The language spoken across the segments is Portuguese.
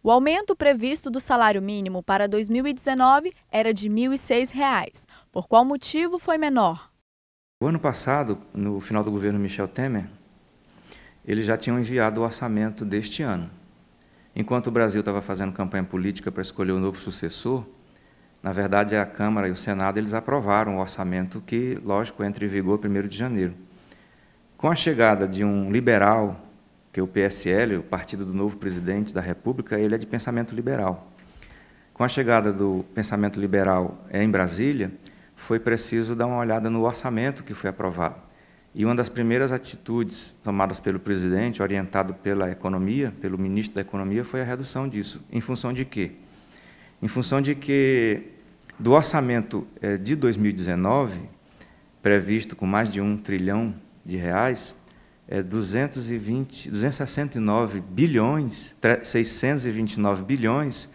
O aumento previsto do salário mínimo para 2019 era de R$ 1.006. Por qual motivo foi menor? O ano passado, no final do governo Michel Temer, eles já tinham enviado o orçamento deste ano. Enquanto o Brasil estava fazendo campanha política para escolher o novo sucessor, na verdade a Câmara e o Senado eles aprovaram o orçamento que, lógico, entra em vigor 1 de janeiro. Com a chegada de um liberal porque o PSL, o Partido do Novo Presidente da República, ele é de pensamento liberal. Com a chegada do pensamento liberal em Brasília, foi preciso dar uma olhada no orçamento que foi aprovado. E uma das primeiras atitudes tomadas pelo presidente, orientado pela economia, pelo ministro da Economia, foi a redução disso. Em função de quê? Em função de que do orçamento eh, de 2019, previsto com mais de um trilhão de reais, é, 220, 269 bilhões, 629 bilhões,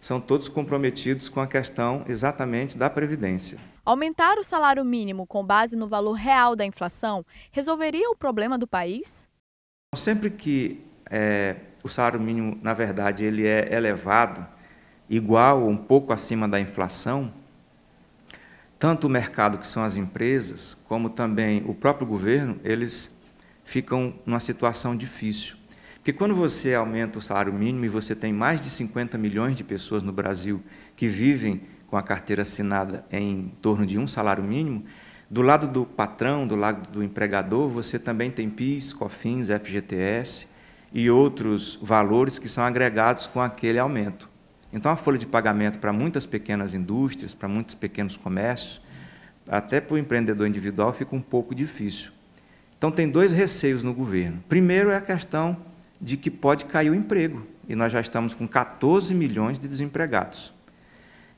são todos comprometidos com a questão exatamente da Previdência. Aumentar o salário mínimo com base no valor real da inflação resolveria o problema do país? Sempre que é, o salário mínimo, na verdade, ele é elevado, igual ou um pouco acima da inflação, tanto o mercado, que são as empresas, como também o próprio governo, eles ficam numa situação difícil. Porque quando você aumenta o salário mínimo e você tem mais de 50 milhões de pessoas no Brasil que vivem com a carteira assinada em torno de um salário mínimo, do lado do patrão, do lado do empregador, você também tem PIS, COFINS, FGTS e outros valores que são agregados com aquele aumento. Então, a folha de pagamento para muitas pequenas indústrias, para muitos pequenos comércios, até para o empreendedor individual, fica um pouco difícil. Então, tem dois receios no governo. Primeiro é a questão de que pode cair o emprego, e nós já estamos com 14 milhões de desempregados.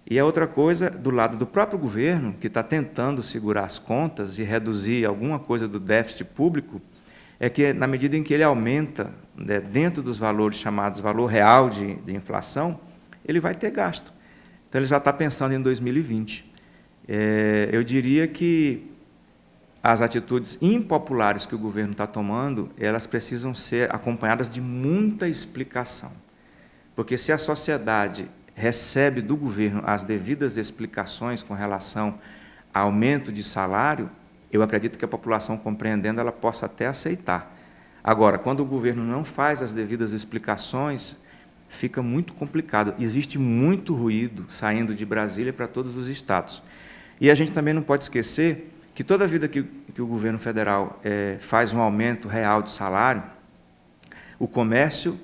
E a outra coisa, do lado do próprio governo, que está tentando segurar as contas e reduzir alguma coisa do déficit público, é que, na medida em que ele aumenta, né, dentro dos valores chamados valor real de, de, inflação, ele vai ter gasto. Então, ele já está pensando em 2020. É, eu diria que as atitudes impopulares que o governo está tomando, elas precisam ser acompanhadas de muita explicação. Porque se a sociedade recebe do governo as devidas explicações com relação a aumento de salário, eu acredito que a população compreendendo ela possa até aceitar. Agora, quando o governo não faz as devidas explicações, fica muito complicado. Existe muito ruído saindo de Brasília para todos os estados. E a gente também não pode esquecer que toda vida que, que o governo federal é, faz um aumento real de salário, o comércio,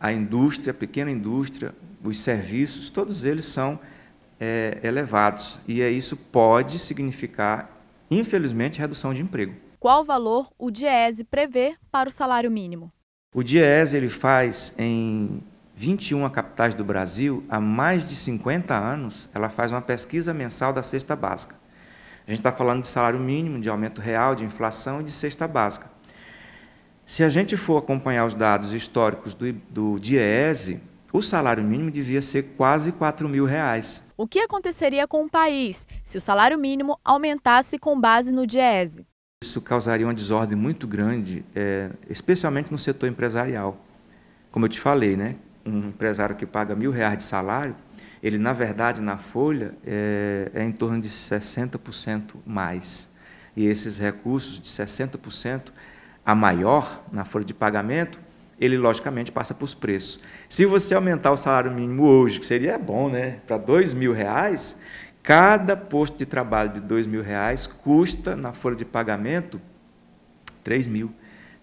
a indústria, a pequena indústria, os serviços, todos eles são é, elevados. E é, isso pode significar, infelizmente, redução de emprego. Qual valor o DIESE prevê para o salário mínimo? O DIESE ele faz em 21 capitais do Brasil, há mais de 50 anos, ela faz uma pesquisa mensal da cesta básica. A gente está falando de salário mínimo, de aumento real, de inflação e de cesta básica. Se a gente for acompanhar os dados históricos do, do DIEESE, o salário mínimo devia ser quase 4 mil reais. O que aconteceria com o país se o salário mínimo aumentasse com base no DIEESE? Isso causaria uma desordem muito grande, é, especialmente no setor empresarial. Como eu te falei, né? um empresário que paga mil reais de salário, ele na verdade na folha é, é em torno de 60% mais. E esses recursos de 60% a maior na folha de pagamento, ele logicamente passa para os preços. Se você aumentar o salário mínimo hoje, que seria bom, né, para dois mil reais, cada posto de trabalho de dois mil reais custa na folha de pagamento 3 mil,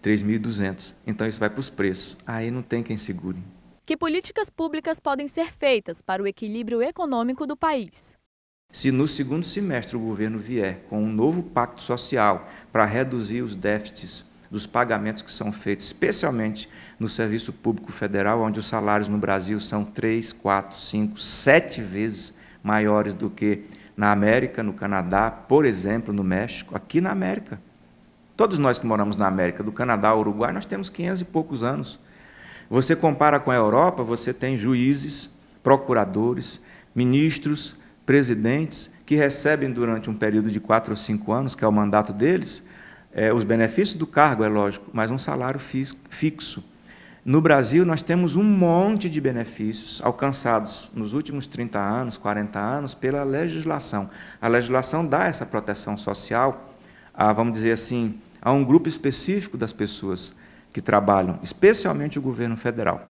3.200. Então isso vai para os preços. Aí não tem quem segure. Que políticas públicas podem ser feitas para o equilíbrio econômico do país? Se no segundo semestre o governo vier com um novo pacto social para reduzir os déficits dos pagamentos que são feitos, especialmente no serviço público federal, onde os salários no Brasil são 3, 4, 5, 7 vezes maiores do que na América, no Canadá, por exemplo, no México, aqui na América. Todos nós que moramos na América, do Canadá ao Uruguai, nós temos 500 e poucos anos. Você compara com a Europa, você tem juízes, procuradores, ministros, presidentes, que recebem durante um período de quatro ou cinco anos, que é o mandato deles, é, os benefícios do cargo, é lógico, mas um salário fixo. No Brasil, nós temos um monte de benefícios alcançados nos últimos 30 anos, 40 anos, pela legislação. A legislação dá essa proteção social, a, vamos dizer assim, a um grupo específico das pessoas que trabalham, especialmente o governo federal,